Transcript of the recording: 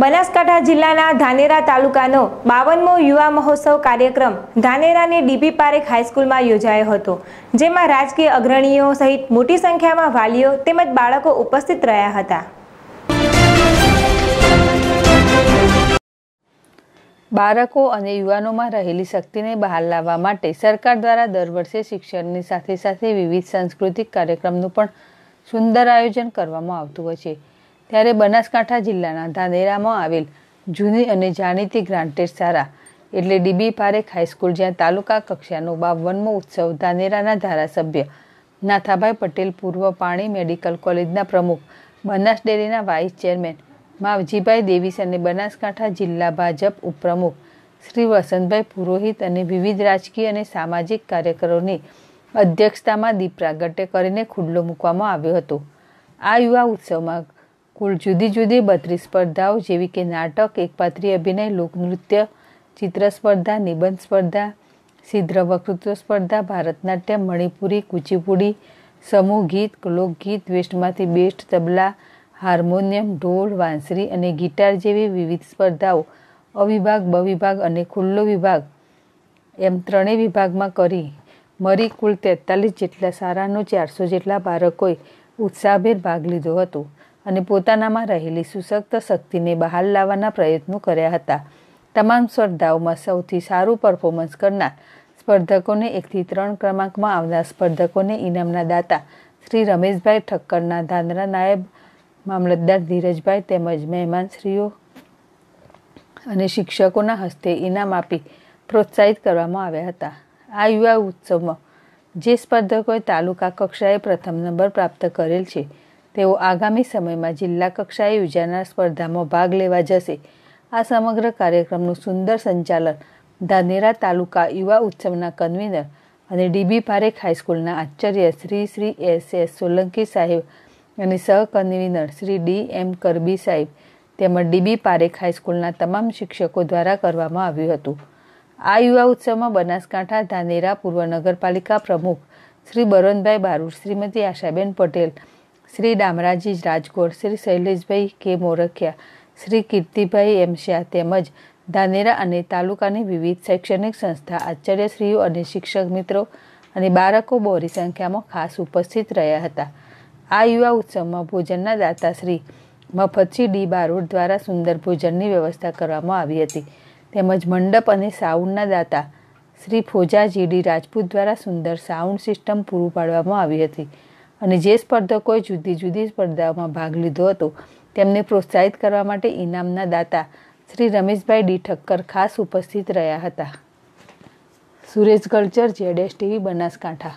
બનાસકાંઠા જિલ્લાના ધાનેરા તાલુકાનો બાવનમો યુવા મહોત્સવ કાર્યક્રમ ધાનેરાની ડીપી પારેખ હાઈસ્કૂલમાં યોજાયો હતો જેમાં રાજકીય અગ્રણીઓ સહિત મોટી સંખ્યામાં વાલીઓ તેમજ બાળકો ઉપસ્થિત રહ્યા હતા બાળકો અને યુવાનોમાં રહેલી શક્તિને બહાર લાવવા માટે સરકાર દ્વારા દર વર્ષે શિક્ષણની સાથે સાથે વિવિધ સાંસ્કૃતિક કાર્યક્રમનું પણ સુંદર આયોજન કરવામાં આવતું હોય છે ત્યારે બનાસકાંઠા જિલ્લાના ધાનેરામાં આવેલ જૂની અને જાણીતી ગ્રાન્ટેડ શાળા એટલે ડીબી પારેખ હાઈસ્કૂલ જ્યાં તાલુકા કક્ષાનો બાવનમો ઉત્સવ ધાનેરાના ધારાસભ્ય નાથાભાઈ પટેલ પૂર્વ પાણી મેડિકલ કોલેજના પ્રમુખ બનાસ ડેરીના વાઇસ ચેરમેન માવજીભાઈ દેવીસ અને બનાસકાંઠા જિલ્લા ભાજપ ઉપપ્રમુખ શ્રી વસંતભાઈ પુરોહિત અને વિવિધ રાજકીય અને સામાજિક કાર્યકરોની અધ્યક્ષતામાં દીપ પ્રાગટ્ય કરીને ખુલ્લો મૂકવામાં આવ્યો હતો આ યુવા ઉત્સવમાં કુલ જુદી જુદી બત્રીસ સ્પર્ધાઓ જેવી કે નાટક એકપાત્રી અભિનય લોકનૃત્ય ચિત્ર સ્પર્ધા નિબંધ સ્પર્ધા સિદ્ધ વક્તૃત્વ સ્પર્ધા ભારતનાટ્યમ મણિપુરી કુચીપુડી સમૂહ ગીત લોકગીત વેસ્ટમાંથી બેસ્ટ તબલા હાર્મોનિયમ ઢોળ વાંસરી અને ગિટાર જેવી વિવિધ સ્પર્ધાઓ અવિભાગ બવિભાગ અને ખુલ્લો વિભાગ એમ ત્રણેય વિભાગમાં કરી મરી કુલ તેતાલીસ જેટલા સારાનો ચારસો જેટલા બાળકોએ ઉત્સાહભેર ભાગ લીધો હતો અને પોતાનામાં રહેલી સુશક્ત શક્તિને બહાર લાવવાના પ્રયત્નો કર્યા હતા તમામ સ્પર્ધાઓમાં સૌથી સારું પરફોર્મન્સ કરનાર સ્પર્ધકોને એકથી ત્રણ ક્રમાંકમાં આવનાર સ્પર્ધકોને ઇનામના દાતા શ્રી રમેશભાઈ ઠક્કરના ધાંધ્રા નાયબ મામલતદાર ધીરજભાઈ તેમજ મહેમાનશ્રીઓ અને શિક્ષકોના હસ્તે ઇનામ આપી પ્રોત્સાહિત કરવામાં આવ્યા હતા આ યુવા ઉત્સવમાં જે સ્પર્ધકોએ તાલુકા કક્ષાએ પ્રથમ નંબર પ્રાપ્ત કરેલ છે તેઓ આગામી સમયમાં જિલ્લા કક્ષાએ યોજાનાર સ્પર્ધામાં ભાગ લેવા જશે આ સમગ્ર કાર્યક્રમનું સુંદર સંચાલન ધાનેરા તાલુકા યુવા ઉત્સવના કન્વીનર અને ડીબી પારેખ હાઈસ્કૂલના આચાર્ય શ્રી શ્રી એસ એસ સોલંકી સાહેબ અને સહકન્વીનર શ્રી ડી એમ કરબી સાહેબ તેમજ ડીબી પારેખ હાઈસ્કૂલના તમામ શિક્ષકો દ્વારા કરવામાં આવ્યું હતું આ યુવા ઉત્સવમાં બનાસકાંઠા ધાનેરા પૂર્વ નગરપાલિકા પ્રમુખ શ્રી બરોનભાઈ બારૂર શ્રીમતી આશાબેન પટેલ શ્રી ડામરાજી રાજકોટ શ્રી શૈલેષભાઈ કે મોરખિયા શ્રી કીર્તિભાઈ એમશિયા તેમજ ધાનેરા અને તાલુકાની વિવિધ શૈક્ષણિક સંસ્થા આચાર્યશ્રીઓ અને શિક્ષક મિત્રો અને બાળકો બોરી સંખ્યામાં ખાસ ઉપસ્થિત રહ્યા હતા આ યુવા ઉત્સવમાં ભોજનના દાતાશ્રી મફતસિંહ ડી બારોડ દ્વારા સુંદર ભોજનની વ્યવસ્થા કરવામાં આવી હતી તેમજ મંડપ અને સાઉન્ડના દાતા શ્રી ફોજાજી ડી રાજપૂત દ્વારા સુંદર સાઉન્ડ સિસ્ટમ પૂરું પાડવામાં આવી હતી અને જે સ્પર્ધકોએ જુદી જુદી સ્પર્ધાઓમાં ભાગ લીધો હતો તેમને પ્રોત્સાહિત કરવા માટે ઇનામના દાતા શ્રી રમેશભાઈ ડી ઠક્કર ખાસ ઉપસ્થિત રહ્યા હતા Suresh culture Z S TV Banaskantha